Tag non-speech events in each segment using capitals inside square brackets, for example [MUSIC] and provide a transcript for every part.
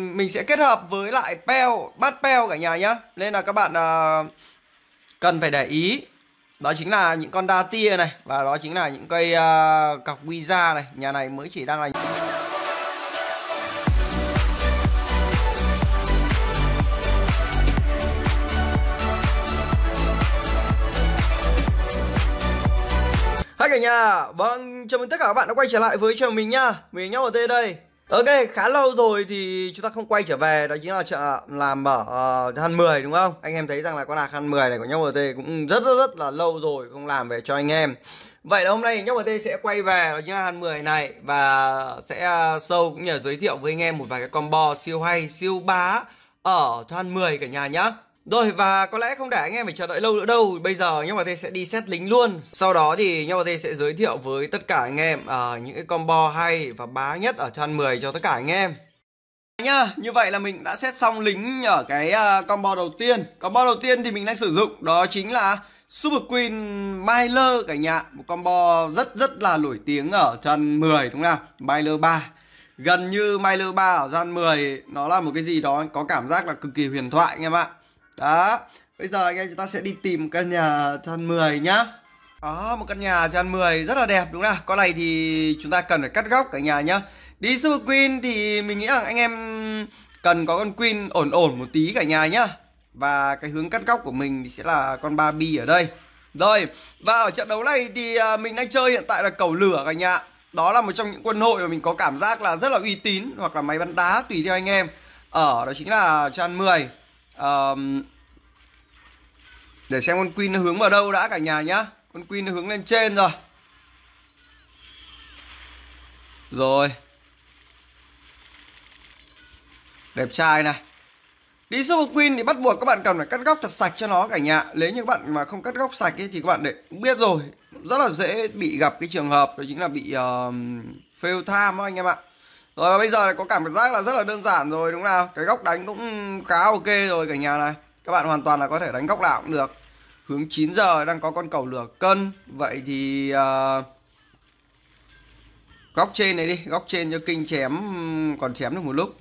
Mình sẽ kết hợp với lại peo, bắt peo cả nhà nhá. Nên là các bạn uh, cần phải để ý. Đó chính là những con đa tia này và đó chính là những cây uh, cọc guiza này. Nhà này mới chỉ đang là Hi cả nhà, vâng, chào mừng tất cả các bạn đã quay trở lại với channel mình nha Mình nhau ở đây đây Ok, khá lâu rồi thì chúng ta không quay trở về Đó chính là chợ làm ở uh, Hàn 10 đúng không? Anh em thấy rằng là con lạc Hàn 10 này của Nhóc BT cũng rất rất rất là lâu rồi không làm về cho anh em Vậy là hôm nay Nhóc BT sẽ quay về đó chính là Hàn 10 này Và sẽ ờ, sâu cũng như giới thiệu với anh em một vài cái combo siêu hay, siêu bá ở Hàn 10 cả nhà nhá rồi và có lẽ không để anh em phải chờ đợi lâu nữa đâu Bây giờ nhóm bà Tê sẽ đi xét lính luôn Sau đó thì nhóm bà Tê sẽ giới thiệu với tất cả anh em uh, Những cái combo hay và bá nhất ở chan 10 cho tất cả anh em nhá Như vậy là mình đã xét xong lính ở cái uh, combo đầu tiên Combo đầu tiên thì mình đang sử dụng đó chính là Super Queen Myler cả nhà Một combo rất rất là nổi tiếng ở chan 10 đúng không nào Myler 3 Gần như Myler 3 ở gian 10 Nó là một cái gì đó có cảm giác là cực kỳ huyền thoại anh em ạ đó Bây giờ anh em chúng ta sẽ đi tìm căn nhà than 10 nhá Đó một căn nhà than 10 rất là đẹp đúng không nào Con này thì chúng ta cần phải cắt góc cả nhà nhá Đi Super Queen thì mình nghĩ rằng anh em cần có con Queen ổn ổn một tí cả nhà nhá Và cái hướng cắt góc của mình sẽ là con Barbie ở đây Rồi và ở trận đấu này thì à, mình đang chơi hiện tại là cầu lửa cả nhà đó là một trong những quân hội mà mình có cảm giác là rất là uy tín hoặc là máy bắn đá tùy theo anh em ở đó chính là chan 10 um, để xem con Queen nó hướng vào đâu đã cả nhà nhá Con Queen nó hướng lên trên rồi Rồi Đẹp trai này Đi Super Queen thì bắt buộc các bạn cần phải cắt góc thật sạch cho nó cả nhà lấy như các bạn mà không cắt góc sạch ấy, thì các bạn để biết rồi Rất là dễ bị gặp cái trường hợp đó chính là bị uh, fail time đó anh em ạ rồi và bây giờ có cảm giác là rất là đơn giản rồi đúng không nào Cái góc đánh cũng khá ok rồi cả nhà này Các bạn hoàn toàn là có thể đánh góc nào cũng được Hướng 9 giờ đang có con cầu lửa cân Vậy thì uh, Góc trên này đi Góc trên cho kinh chém Còn chém được một lúc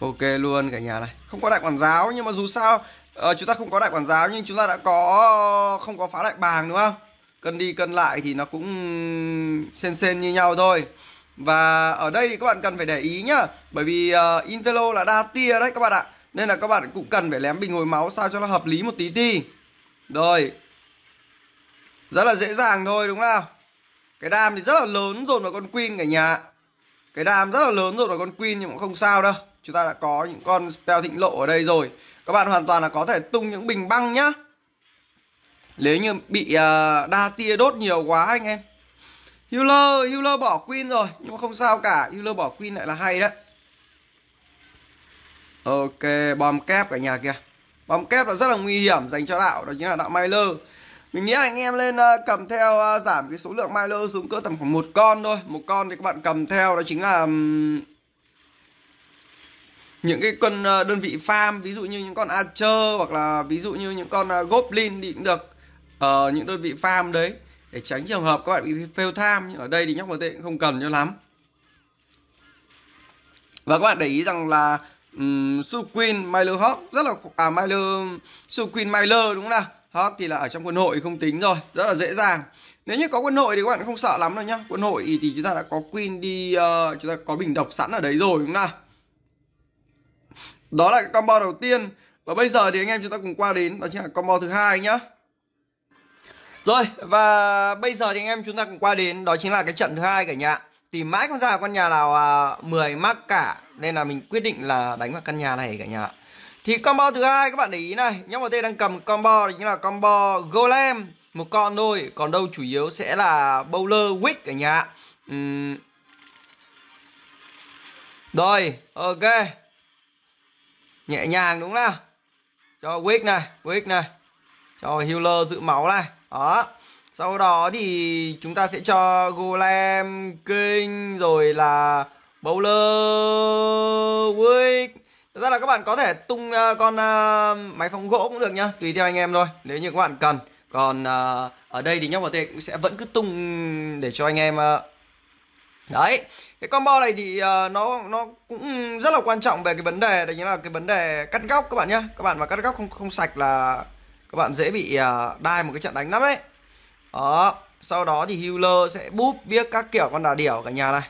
Ok luôn cả nhà này Không có đại quản giáo nhưng mà dù sao uh, Chúng ta không có đại quản giáo nhưng chúng ta đã có Không có phá đại bàng đúng không Cân đi cân lại thì nó cũng Xên xên như nhau thôi và ở đây thì các bạn cần phải để ý nhá Bởi vì uh, ờ, Intelo là đa tia đấy các bạn ạ Nên là các bạn cũng cần phải lém bình hồi máu sao cho nó hợp lý một tí tí Rồi Rất là dễ dàng thôi đúng không Cái đam thì rất là lớn dồn vào con Queen cả nhà Cái đam rất là lớn dồn vào con Queen nhưng mà không sao đâu Chúng ta đã có những con spell thịnh lộ ở đây rồi Các bạn hoàn toàn là có thể tung những bình băng nhá Nếu như bị uh, đa tia đốt nhiều quá anh em Hewler, Hewler bỏ Queen rồi Nhưng mà không sao cả Hewler bỏ Queen lại là hay đấy Ok, bom kép cả nhà kia Bom kép là rất là nguy hiểm dành cho đạo Đó chính là đạo Myler Mình nghĩ anh em lên ờ, cầm theo ờ, giảm cái số lượng Myler xuống cỡ tầm khoảng một con thôi Một con thì các bạn cầm theo đó chính là những cái con ờ, đơn vị farm ví dụ như những con archer hoặc là ví dụ như những con goblin thì cũng được uh, những đơn vị farm đấy để tránh trường hợp các bạn bị fail time nhưng ở đây thì nhóc MT cũng không cần cho lắm và các bạn để ý rằng là um, queen Myler Hawk rất là à Myler queen Myler đúng không nào Hawk thì là ở trong quân hội không tính rồi rất là dễ dàng nếu như có quân hội thì các bạn không sợ lắm đâu nhá quân hội thì chúng ta đã có Queen đi uh, chúng ta có bình độc sẵn ở đấy rồi đúng không nào đó là cái combo đầu tiên và bây giờ thì anh em chúng ta cùng qua đến đó chính là combo thứ hai nhá rồi và bây giờ thì anh em chúng ta cùng qua đến đó chính là cái trận thứ hai cả nhà. Thì mãi không ra con nhà nào à, 10 mắc cả nên là mình quyết định là đánh vào căn nhà này cả nhà. Thì combo thứ hai các bạn để ý này, nhóm vào tên đang cầm combo chính là combo golem một con thôi, còn đâu chủ yếu sẽ là bowler wick cả nhà. Uhm. Rồi, ok. Nhẹ nhàng đúng không nào? Cho wick này, wick này. Cho healer giữ máu này đó sau đó thì chúng ta sẽ cho golem kinh rồi là bowler wick Thật ra là các bạn có thể tung uh, con uh, máy phóng gỗ cũng được nhá Tùy theo anh em thôi Nếu như các bạn cần Còn uh, ở đây thì nhóc bảo tê cũng sẽ vẫn cứ tung để cho anh em uh... Đấy Cái combo này thì uh, nó nó cũng rất là quan trọng về cái vấn đề Đấy chính là cái vấn đề cắt góc các bạn nhá Các bạn mà cắt góc không, không sạch là các bạn dễ bị à, đai một cái trận đánh lắm đấy đó sau đó thì healer sẽ búp biết các kiểu con đà điểu cả nhà này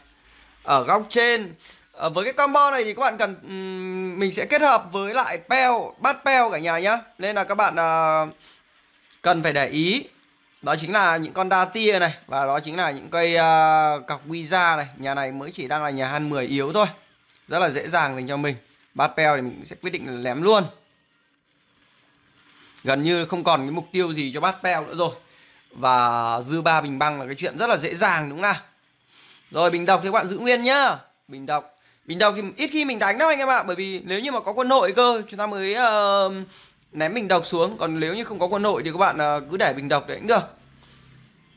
ở góc trên à, với cái combo này thì các bạn cần um, mình sẽ kết hợp với lại peo bắt peo cả nhà nhá nên là các bạn uh, cần phải để ý đó chính là những con đa tia này và đó chính là những cây uh, cọc visa này nhà này mới chỉ đang là nhà han 10 yếu thôi rất là dễ dàng dành cho mình bắt peo thì mình sẽ quyết định lém luôn gần như không còn cái mục tiêu gì cho bát peo nữa rồi và dư ba bình băng là cái chuyện rất là dễ dàng đúng không nào rồi bình đọc thì các bạn giữ nguyên nhá bình đọc bình đọc thì ít khi mình đánh lắm anh em ạ bởi vì nếu như mà có quân nội cơ chúng ta mới uh, ném bình đọc xuống còn nếu như không có quân nội thì các bạn uh, cứ để bình đọc đấy cũng được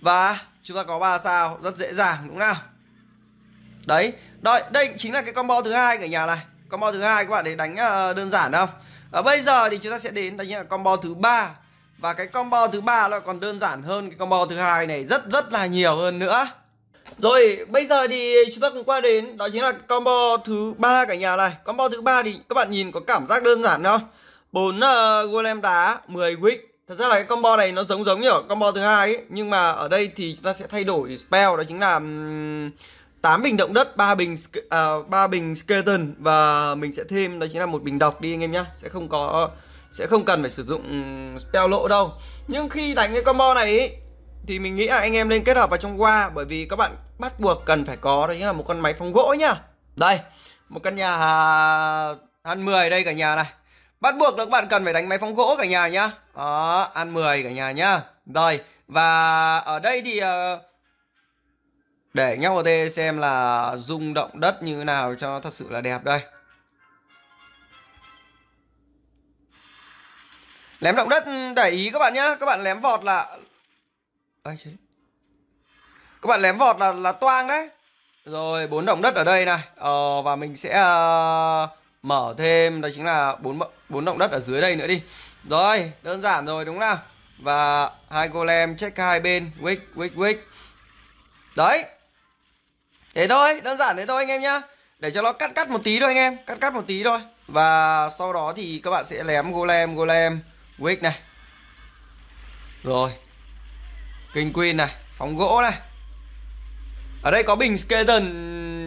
và chúng ta có ba sao rất dễ dàng đúng không nào đấy đây đây chính là cái combo thứ hai ở nhà này combo thứ hai các bạn để đánh uh, đơn giản không và bây giờ thì chúng ta sẽ đến đánh là combo thứ ba và cái combo thứ ba nó còn đơn giản hơn cái combo thứ hai này rất rất là nhiều hơn nữa rồi bây giờ thì chúng ta cùng qua đến đó chính là combo thứ ba cả nhà này combo thứ ba thì các bạn nhìn có cảm giác đơn giản không bốn uh, golem đá 10 wick thật ra là cái combo này nó giống giống như ở combo thứ hai nhưng mà ở đây thì chúng ta sẽ thay đổi spell đó chính là um, 8 bình động đất, 3 bình à, 3 bình skeleton và mình sẽ thêm đó chính là một bình độc đi anh em nhá. Sẽ không có sẽ không cần phải sử dụng spell lộ đâu. Nhưng khi đánh cái combo này ý, thì mình nghĩ là anh em nên kết hợp vào trong qua bởi vì các bạn bắt buộc cần phải có đó chính là một con máy phong gỗ nhá. Đây, một căn nhà ăn à, 10 đây cả nhà này. Bắt buộc là các bạn cần phải đánh máy phong gỗ cả nhà nhá. Đó, ăn 10 cả nhà nhá. Rồi, và ở đây thì uh, để nhóc OT xem là rung động đất như thế nào cho nó thật sự là đẹp đây lém động đất ừ, để ý các bạn nhá các bạn lém vọt là ai chứ các bạn lém vọt là là toang đấy rồi bốn động đất ở đây này ờ, và mình sẽ uh, mở thêm đó chính là bốn bốn động đất ở dưới đây nữa đi rồi đơn giản rồi đúng không và hai golem check hai bên wick wick wick đấy Thế thôi, đơn giản thế thôi anh em nhá Để cho nó cắt cắt một tí thôi anh em Cắt cắt một tí thôi Và sau đó thì các bạn sẽ lém golem, golem Wick này Rồi kinh Queen này, phóng gỗ này Ở đây có bình skeleton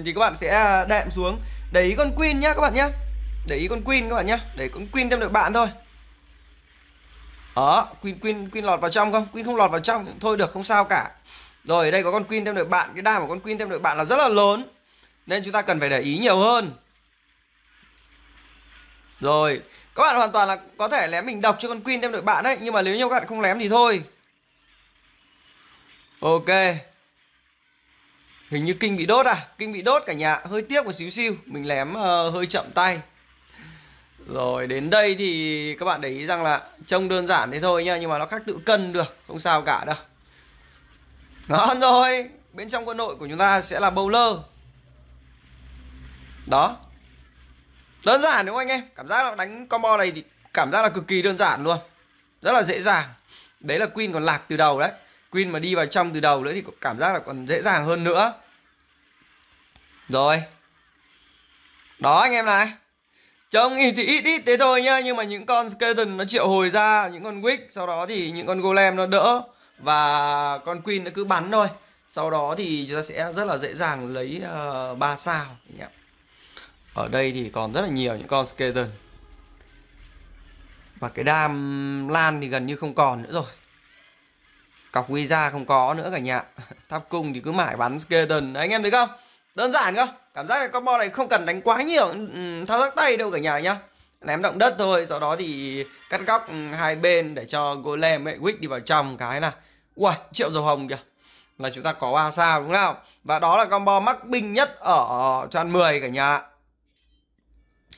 Thì các bạn sẽ à, đệm xuống Để ý con Queen nhá các bạn nhá Để ý con Queen các bạn nhá Để con Queen thêm được bạn thôi Đó, Queen, Queen, Queen lọt vào trong không? Queen không lọt vào trong Thôi được, không sao cả rồi ở đây có con queen thêm đội bạn, cái đam của con queen thêm đội bạn là rất là lớn. Nên chúng ta cần phải để ý nhiều hơn. Rồi, các bạn hoàn toàn là có thể lém mình đọc cho con queen thêm đội bạn đấy, nhưng mà nếu như các bạn không lém thì thôi. Ok. Hình như kinh bị đốt à, kinh bị đốt cả nhà, hơi tiếc một xíu xíu, mình lém uh, hơi chậm tay. Rồi đến đây thì các bạn để ý rằng là trông đơn giản thế thôi nhá Nhưng mà nó khác tự cân được Không sao cả đâu đó rồi Bên trong quân đội của chúng ta sẽ là bowler Đó Đơn giản đúng không anh em Cảm giác là đánh combo này thì cảm giác là cực kỳ đơn giản luôn Rất là dễ dàng Đấy là Queen còn lạc từ đầu đấy Queen mà đi vào trong từ đầu nữa thì cảm giác là còn dễ dàng hơn nữa Rồi Đó anh em này Trông thì ít ít thế thôi nhá Nhưng mà những con skeleton nó triệu hồi ra Những con wick Sau đó thì những con golem nó đỡ và con queen nó cứ bắn thôi sau đó thì chúng ta sẽ rất là dễ dàng lấy uh, ờ, 3 sao ở đây thì còn rất là nhiều những con skeleton và cái đam lan thì gần như không còn nữa rồi cọc quy ra không có nữa cả nhà [LAUGHS] tháp cung thì cứ mãi bắn skeleton anh em thấy không đơn giản không cảm giác là combo này không cần đánh quá nhiều ừ, thao tác tay đâu cả nhà nhá ném động đất thôi sau đó thì cắt góc ừ, hai bên để cho golem ấy wick đi vào trong cái là Uầy, triệu dầu hồng kìa là chúng ta có ba sao đúng không và đó là combo mắc binh nhất ở tròn ăn 10 cả nhà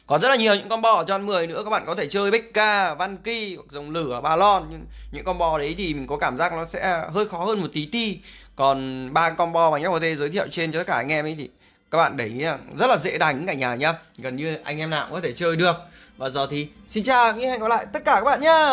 còn rất là nhiều những combo ở tròn ăn 10 nữa các bạn có thể chơi Becca, Van Ki hoặc dòng lửa, Balon nhưng những combo đấy thì mình có cảm giác nó sẽ hơi khó hơn một tí ti còn ba combo mà nhóc có thể giới thiệu trên cho tất cả anh em ấy thì các bạn để ý là rất là dễ đánh cả nhà nhá gần như anh em nào cũng có thể chơi được và giờ thì xin chào nhưng hẹn gặp lại tất cả các bạn nhá